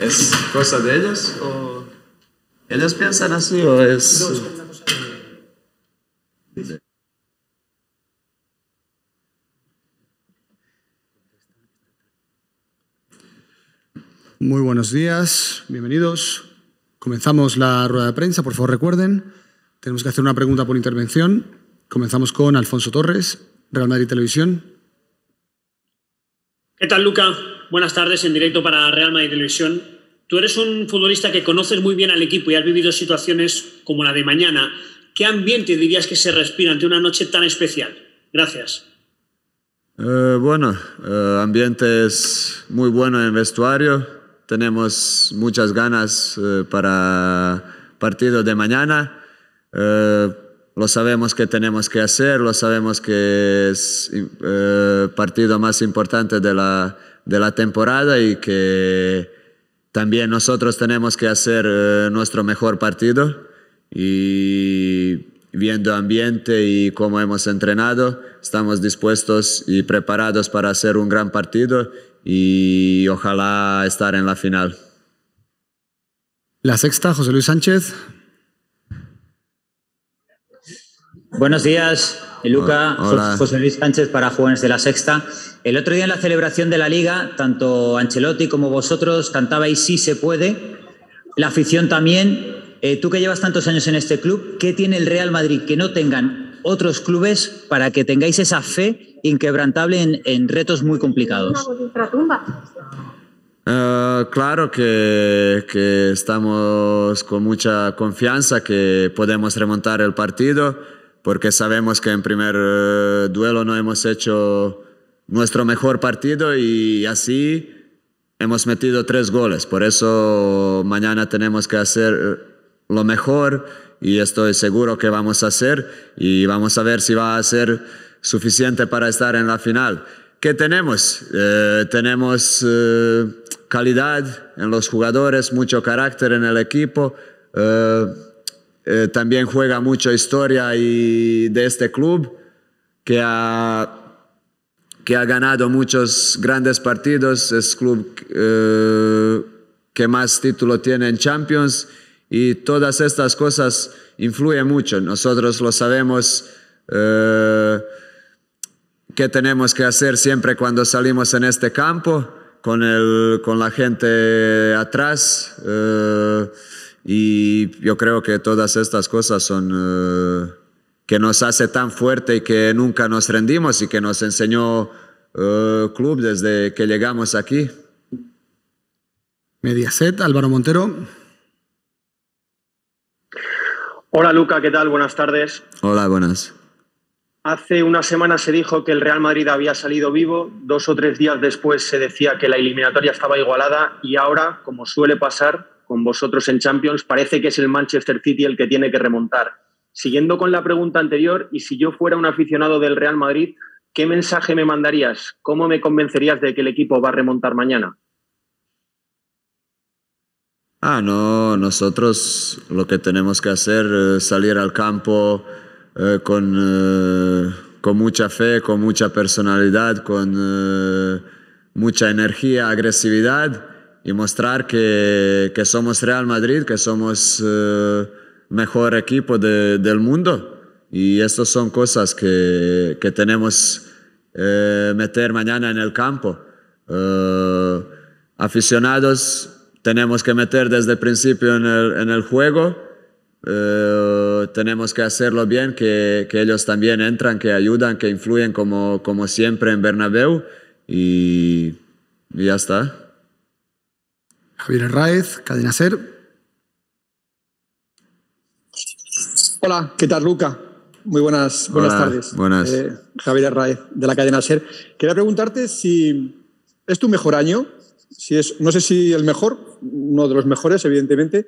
¿Es cosa de ellos o ellos piensan así o es... Muy buenos días, bienvenidos. Comenzamos la rueda de prensa, por favor recuerden. Tenemos que hacer una pregunta por intervención. Comenzamos con Alfonso Torres, Real Madrid Televisión. ¿Qué tal, Luca? Buenas tardes, en directo para Real Madrid Televisión. Tú eres un futbolista que conoces muy bien al equipo y has vivido situaciones como la de mañana. ¿Qué ambiente dirías que se respira ante una noche tan especial? Gracias. Eh, bueno, eh, ambiente es muy bueno en vestuario. Tenemos muchas ganas eh, para partido de mañana. Eh, lo sabemos que tenemos que hacer, lo sabemos que es partido más importante de la, de la temporada y que también nosotros tenemos que hacer eh, nuestro mejor partido y viendo ambiente y cómo hemos entrenado, estamos dispuestos y preparados para hacer un gran partido y ojalá estar en la final. La sexta, José Luis Sánchez. Buenos días. Luca, ah, José Luis Sánchez para Jóvenes de la Sexta. El otro día en la celebración de la liga, tanto Ancelotti como vosotros cantabais Sí se puede, la afición también. Eh, tú que llevas tantos años en este club, ¿qué tiene el Real Madrid que no tengan otros clubes para que tengáis esa fe inquebrantable en, retos muy complicados? Eh, claro que estamos con mucha confianza que podemos remontar el partido porque sabemos que en primer eh, duelo no hemos hecho nuestro mejor partido y así hemos metido tres goles. Por eso mañana tenemos que hacer eh, lo mejor y estoy seguro que vamos a hacer y vamos a ver si va a ser suficiente para estar en la final. ¿Qué tenemos? Eh, tenemos calidad en los jugadores, mucho carácter en el equipo. Eh, también juega mucha historia y de este club que ha, que ha ganado muchos grandes partidos, es club eh, que más título tiene en Champions y todas estas cosas influyen mucho. Nosotros lo sabemos eh, que tenemos que hacer siempre cuando salimos en este campo con, el, con la gente atrás. Eh, y yo creo que todas estas cosas son eh, que nos hace tan fuerte y que nunca nos rendimos y que nos enseñó el eh, Club desde que llegamos aquí. Mediaset, Álvaro Montero. Hola Luca, ¿qué tal? Buenas tardes. Hola, buenas. Hace una semana se dijo que el Real Madrid había salido vivo, dos o tres días después se decía que la eliminatoria estaba igualada y ahora, como suele pasar, con vosotros en Champions, parece que es el Manchester City el que tiene que remontar. Siguiendo con la pregunta anterior, y si yo fuera un aficionado del Real Madrid, ¿qué mensaje me mandarías? ¿Cómo me convencerías de que el equipo va a remontar mañana? Ah, no, nosotros lo que tenemos que hacer es salir al campo eh, con, eh, con, mucha fe, con mucha personalidad, con eh, mucha energía, agresividad y mostrar que, que somos Real Madrid, que somos eh, mejor equipo del mundo. Y estas son cosas que, que tenemos eh, meter mañana en el campo. Eh, aficionados tenemos que meter desde el principio en el, en el juego. Eh, tenemos que hacerlo bien, que, que, ellos también entran, que ayudan, que influyen como, como siempre en Bernabéu y ya está. Javier Herráez, Cadena Ser. Hola, ¿qué tal, Luca? Muy buenas, buenas tardes. Buenas. Eh, Javier Herráez, de la cadena SER. Quería preguntarte si es tu mejor año, si no sé si el mejor, uno de los mejores, evidentemente,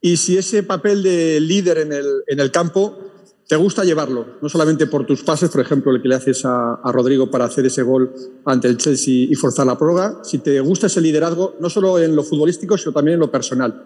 y si ese papel de líder en el, en el campo te gusta llevarlo, no solamente por tus pases, por ejemplo, el que le haces a, Rodrigo para hacer ese gol ante el Chelsea y forzar la prórroga, si te gusta ese liderazgo, no solo en lo futbolístico, sino también en lo personal.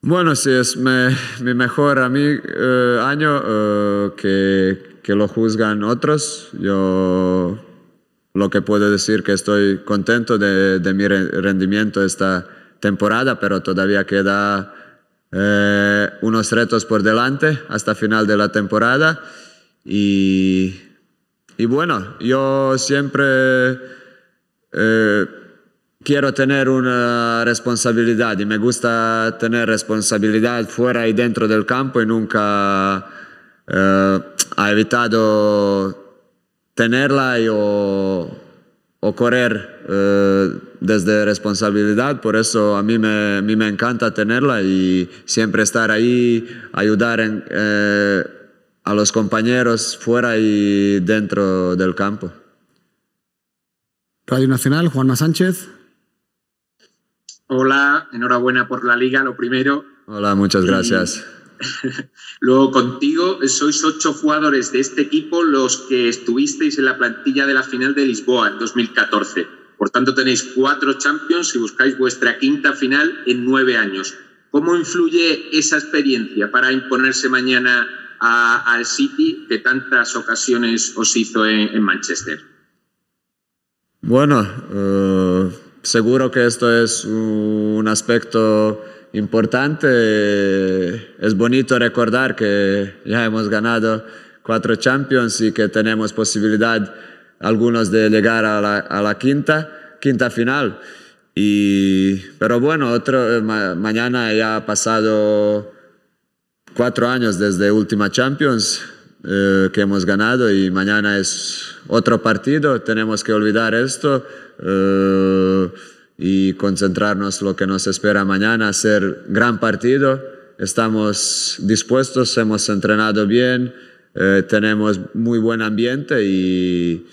Bueno, sí, es mi mejor a eh, año eh, que, lo juzgan otros. Yo lo que puedo decir que estoy contento de, de mi rendimiento esta temporada, pero todavía queda eh, unos retos por delante hasta final de la temporada. Y, y bueno, yo siempre eh, quiero tener una responsabilidad y me gusta tener responsabilidad fuera y dentro del campo y nunca eh, ha evitado tenerla o correr eh, desde responsabilidad, por eso a mí me, encanta tenerla y siempre estar ahí, ayudar eh, a los compañeros fuera y dentro del campo. Radio Nacional, Juanma Sánchez. Hola, enhorabuena por la liga, lo primero. Hola, muchas gracias. Luego contigo, sois ocho jugadores de este equipo los que estuvisteis en la plantilla de la final de Lisboa en 2014. Por tanto, tenéis cuatro Champions y buscáis vuestra quinta final en nueve años. ¿Cómo influye esa experiencia para imponerse mañana al City que tantas ocasiones os hizo en, Manchester? Bueno, eh, seguro que esto es un aspecto importante. Es bonito recordar que ya hemos ganado cuatro Champions y que tenemos posibilidad algunos de llegar a la, quinta, quinta final. Y, pero bueno, otro, eh, mañana ya ha pasado cuatro años desde última Champions eh, que hemos ganado y mañana es otro partido, tenemos que olvidar esto eh, y concentrarnos lo que nos espera mañana, ser gran partido, estamos dispuestos, hemos entrenado bien, tenemos muy buen ambiente y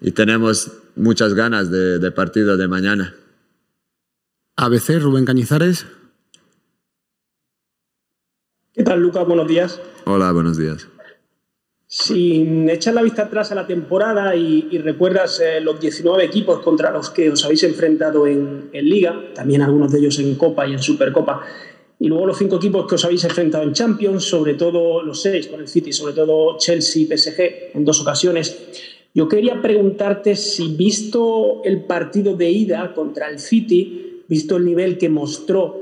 y tenemos muchas ganas de, de partido de mañana. ABC, Rubén Cañizares. ¿Qué tal, Lucas? Buenos días. Hola, buenos días. Si echas la vista atrás a la temporada y, recuerdas eh, los 19 equipos contra los que os habéis enfrentado en, en, Liga, también algunos de ellos en Copa y en Supercopa, y luego los cinco equipos que os habéis enfrentado en Champions, sobre todo los seis con el City, sobre todo Chelsea y PSG en dos ocasiones, yo quería preguntarte si, visto el partido de ida contra el City, visto el nivel que mostró,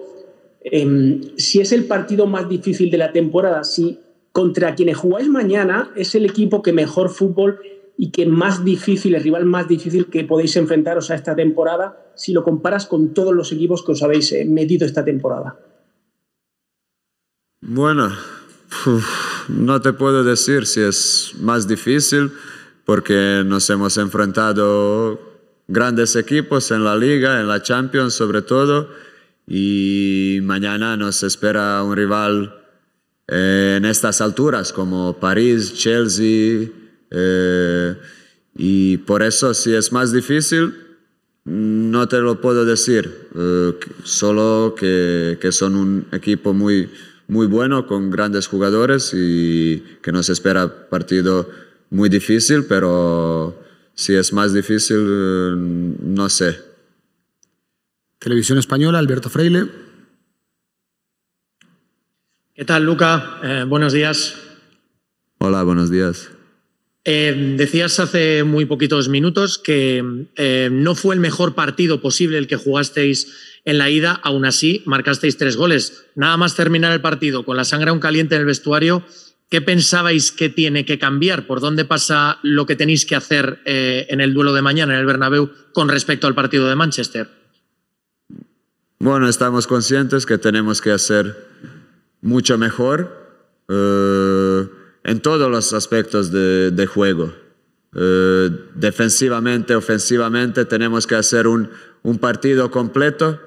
em, si es el partido más difícil de la temporada, si contra quienes jugáis mañana es el equipo que mejor fútbol y que más difícil, el rival más difícil que podéis enfrentaros a esta temporada, si lo comparas con todos los equipos que os habéis eh, metido esta temporada. Bueno, no te puedo decir si es más difícil porque nos hemos enfrentado grandes equipos en la liga, en la Champions sobre todo, y mañana nos espera un rival eh, en estas alturas como París, Chelsea, eh, y por eso si es más difícil, no te lo puedo decir, eh, solo que, son un equipo muy, muy bueno, con grandes jugadores y que nos espera partido muy difícil, pero si es más difícil, mm, no sé. Televisión Española, Alberto Freile. ¿Qué tal, Luca? Eh, buenos días. Hola, buenos días. Eh, decías hace muy poquitos minutos que eh, no fue el mejor partido posible el que jugasteis en la ida, aún así marcasteis tres goles. Nada más terminar el partido con la sangre aún caliente en el vestuario, ¿Qué pensabais que tiene que cambiar? ¿Por dónde pasa lo que tenéis que hacer eh, en el duelo de mañana en el Bernabéu con respecto al partido de Manchester? Bueno, estamos conscientes que tenemos que hacer mucho mejor eh, en todos los aspectos de, juego. Eh, defensivamente, ofensivamente, tenemos que hacer un, un partido completo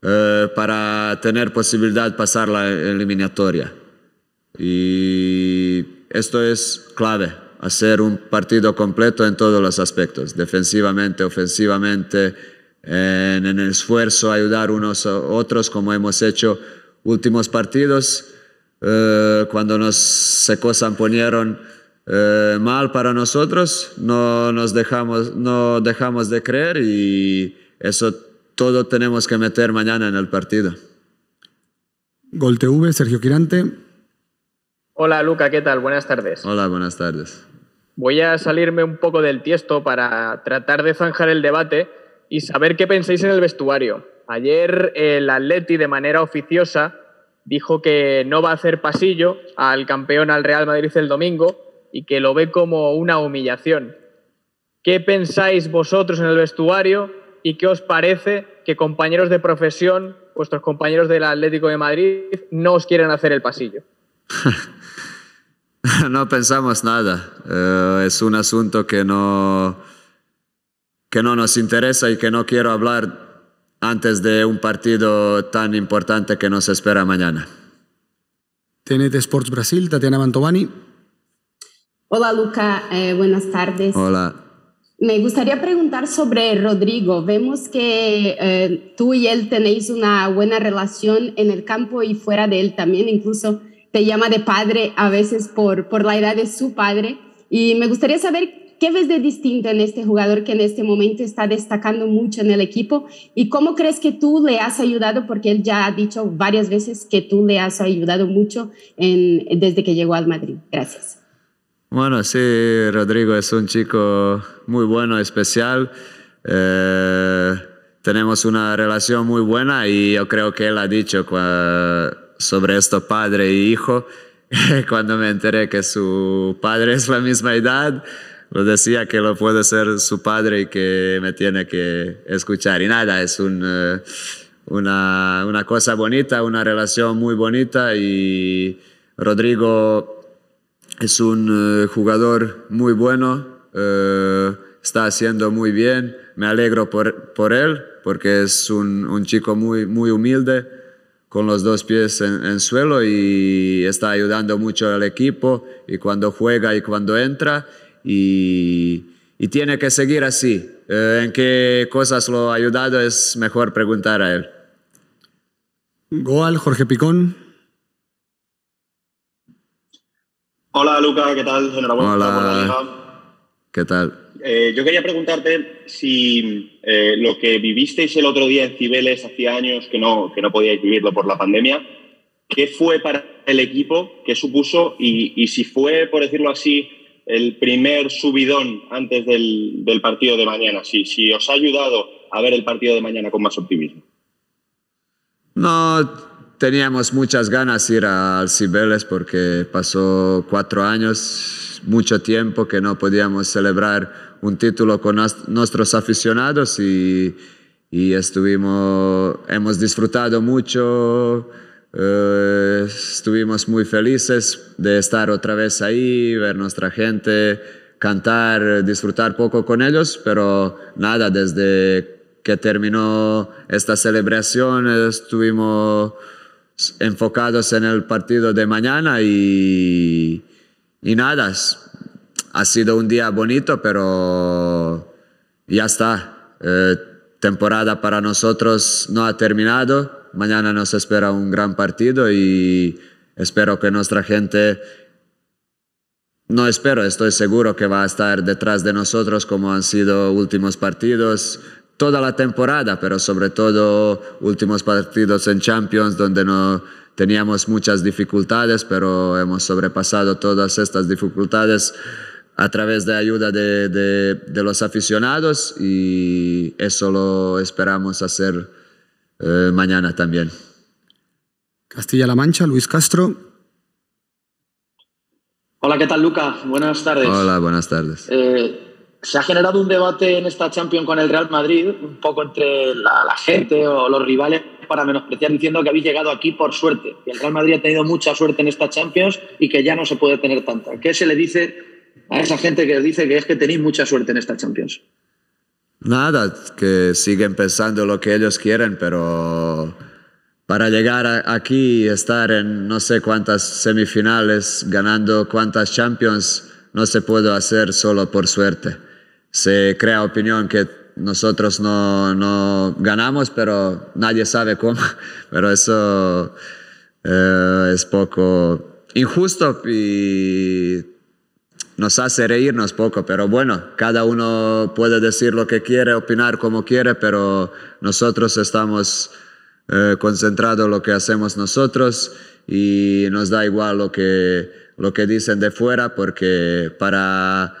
para tener posibilidad de pasar la eliminatoria. Y esto es clave, hacer un partido completo en todos los aspectos, defensivamente, ofensivamente, en, el esfuerzo, ayudar unos a otros, como hemos hecho últimos partidos, eh, cuando nos se cosas ponieron eh, mal para nosotros, no nos dejamos, no dejamos de creer y eso todo tenemos que meter mañana en el partido. Gol TV, Sergio Quirante. Hola Luca, ¿qué tal? Buenas tardes. Hola, buenas tardes. Voy a salirme un poco del tiesto para tratar de zanjar el debate y saber qué pensáis en el vestuario. Ayer el Atleti de manera oficiosa dijo que no va a hacer pasillo al campeón al Real Madrid el domingo y que lo ve como una humillación. ¿Qué pensáis vosotros en el vestuario y qué os parece que compañeros de profesión, vuestros compañeros del Atlético de Madrid, no os quieren hacer el pasillo? no pensamos nada. Eh, es un asunto que no, que no nos interesa y que no quiero hablar antes de un partido tan importante que nos espera mañana. TNT Sports Brasil, Tatiana Mantovani. Hola Luca, eh, buenas tardes. Hola. Me gustaría preguntar sobre Rodrigo. Vemos que eh, tú y él tenéis una buena relación en el campo y fuera de él también, incluso te llama de padre a veces por, por la edad de su padre. Y me gustaría saber qué ves de distinto en este jugador que en este momento está destacando mucho en el equipo y cómo crees que tú le has ayudado, porque él ya ha dicho varias veces que tú le has ayudado mucho desde que llegó al Madrid. Gracias. Bueno, sí, Rodrigo es un chico muy bueno, especial. Eh, tenemos una relación muy buena y yo creo que él ha dicho sobre esto padre y hijo. Cuando me enteré que su padre es la misma edad, lo pues decía que lo puede ser su padre y que me tiene que escuchar. Y nada, es eh, una, cosa bonita, una relación muy bonita y Rodrigo es un eh, jugador muy bueno, eh, está haciendo muy bien, me alegro por, él porque es un, un chico muy, muy humilde con los dos pies en, el suelo y está ayudando mucho al equipo y cuando juega y cuando entra y, y tiene que seguir así. Eh, ¿En qué cosas lo ha ayudado? Es mejor preguntar a él. Goal, Jorge Picón. Hola Luca, ¿qué tal? Enhorabuena Hola. ¿Qué tal? Eh, yo quería preguntarte si eh, lo que vivisteis el otro día en Cibeles hacía años que no, que no podíais vivirlo por la pandemia, ¿qué fue para el equipo? ¿Qué supuso? Y, si fue, por decirlo así, el primer subidón antes del, partido de mañana, si, si os ha ayudado a ver el partido de mañana con más optimismo. No, teníamos muchas ganas de ir al Cibeles porque pasó cuatro años, mucho tiempo que no podíamos celebrar un título con nuestros aficionados y, estuvimos, hemos disfrutado mucho, eh, estuvimos muy felices de estar otra vez ahí, ver nuestra gente, cantar, disfrutar poco con ellos, pero nada, desde que terminó esta celebración estuvimos enfocados en el partido de mañana y, y nada, ha sido un día bonito, pero ya está. Eh, temporada para nosotros no ha terminado. Mañana nos espera un gran partido y espero que nuestra gente, no espero, estoy seguro que va a estar detrás de nosotros como han sido últimos partidos, toda la temporada, pero sobre todo últimos partidos en Champions donde no teníamos muchas dificultades, pero hemos sobrepasado todas estas dificultades a través de ayuda de, los aficionados y eso lo esperamos hacer eh, mañana también. Castilla-La Mancha, Luis Castro. Hola, ¿qué tal, Luca? Buenas tardes. Hola, buenas tardes. Eh, se ha generado un debate en esta Champions con el Real Madrid, un poco entre la, gente o los rivales, para menospreciar diciendo que habéis llegado aquí por suerte, que el Real Madrid ha tenido mucha suerte en esta Champions y que ya no se puede tener tanta. ¿Qué se le dice a esa gente que dice que es que tenéis mucha suerte en esta Champions? Nada, que siguen pensando lo que ellos quieren, pero para llegar aquí y estar en no sé cuántas semifinales, ganando cuántas Champions, no se puede hacer solo por suerte. Se crea opinión que nosotros no, ganamos, pero nadie sabe cómo. Pero eso eh, es poco injusto y nos hace reírnos poco, pero bueno, cada uno puede decir lo que quiere, opinar como quiere, pero nosotros estamos eh, concentrados en lo que hacemos nosotros y nos da igual lo que, lo que dicen de fuera, porque para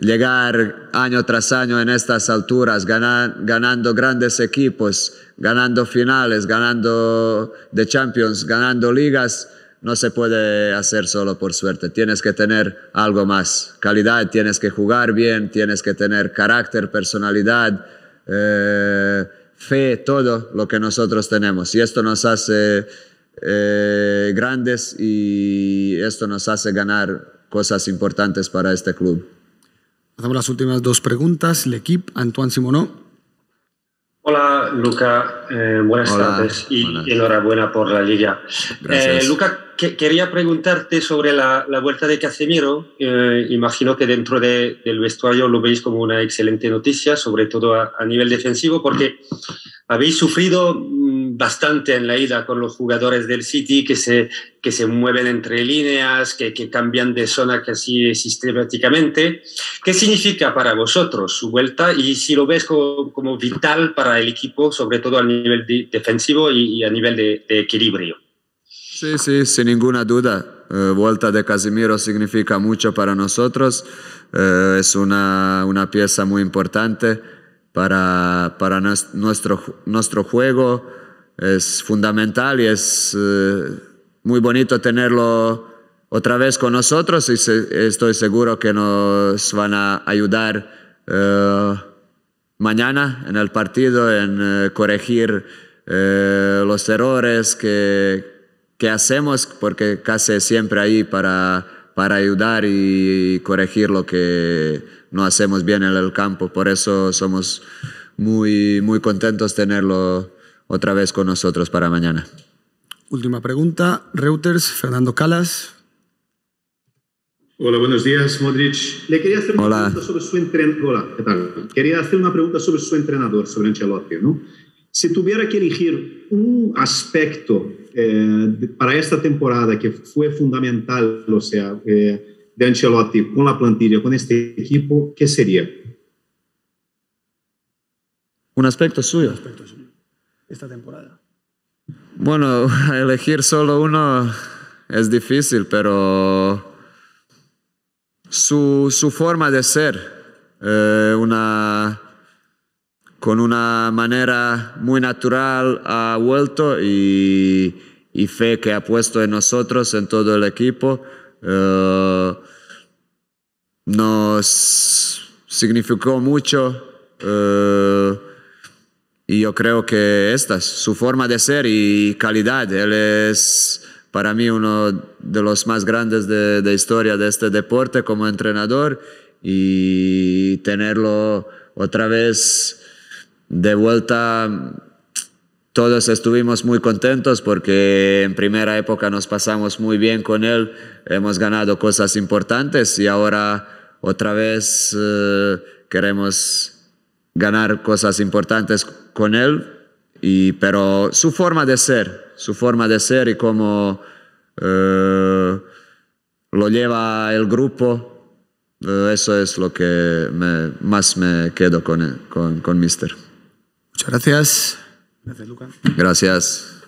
llegar año tras año en estas alturas, ganando grandes equipos, ganando finales, ganando de Champions, ganando ligas, no se puede hacer solo por suerte. Tienes que tener algo más. Calidad, tienes que jugar bien, tienes que tener carácter, personalidad, eh, fe, todo lo que nosotros tenemos. Y esto nos hace eh, grandes y esto nos hace ganar cosas importantes para este club. Hacemos las últimas dos preguntas. Antoine Hola, Luca. Eh, buenas tardes y enhorabuena por la liga. Gracias. Luca, quería preguntarte sobre la, vuelta de Casemiro. Eh, imagino que dentro del vestuario lo veis como una excelente noticia, sobre todo a, nivel defensivo, porque habéis sufrido mm, bastante en la ida con los jugadores del City que se, que se mueven entre líneas, que, cambian de zona casi sistemáticamente. ¿Qué significa para vosotros su vuelta y si lo ves como, vital para el equipo, sobre todo a nivel defensivo y, a nivel de equilibrio? Sí, sí, sin ninguna duda. Eh, vuelta de Casimiro significa mucho para nosotros. Eh, es una, pieza muy importante para, para nuestro, nuestro juego. Es fundamental y es eh, muy bonito tenerlo otra vez con nosotros y estoy seguro que nos van a ayudar mañana en el partido en corregir los errores que que hacemos, porque casi siempre ahí para, para ayudar y corregir lo que no hacemos bien en el campo. Por eso somos muy, muy contentos tenerlo otra vez con nosotros para mañana. Última pregunta, Reuters, Fernando Calas. Hola, buenos días, Modric. Le quería hacer una pregunta sobre su entrenador. Hola, ¿qué tal? Quería hacer una pregunta sobre su entrenador, sobre Ancelotti, Si tuviera que elegir un aspecto eh, para esta temporada que fue fundamental, o sea, eh, de Ancelotti con la plantilla, con este equipo, ¿qué sería? Un aspecto suyo. Esta temporada. Bueno, elegir solo uno es difícil, pero su, forma de ser, eh, una con una manera muy natural ha vuelto y, fe que ha puesto en nosotros, en todo el equipo, eh, nos significó mucho eh, y yo creo que esta es su forma de ser y calidad. Él es para mí uno de los más grandes de, de historia de este deporte como entrenador y tenerlo otra vez de vuelta todos estuvimos muy contentos porque en primera época nos pasamos muy bien con él, hemos ganado cosas importantes y ahora otra vez eh, queremos ganar cosas importantes con él, y, pero su forma de ser, su forma de ser y cómo eh, lo lleva el grupo, eh, eso es lo que más me quedo con, con, con Mister. Muchas gracias. Gracias, Lucas. Gracias.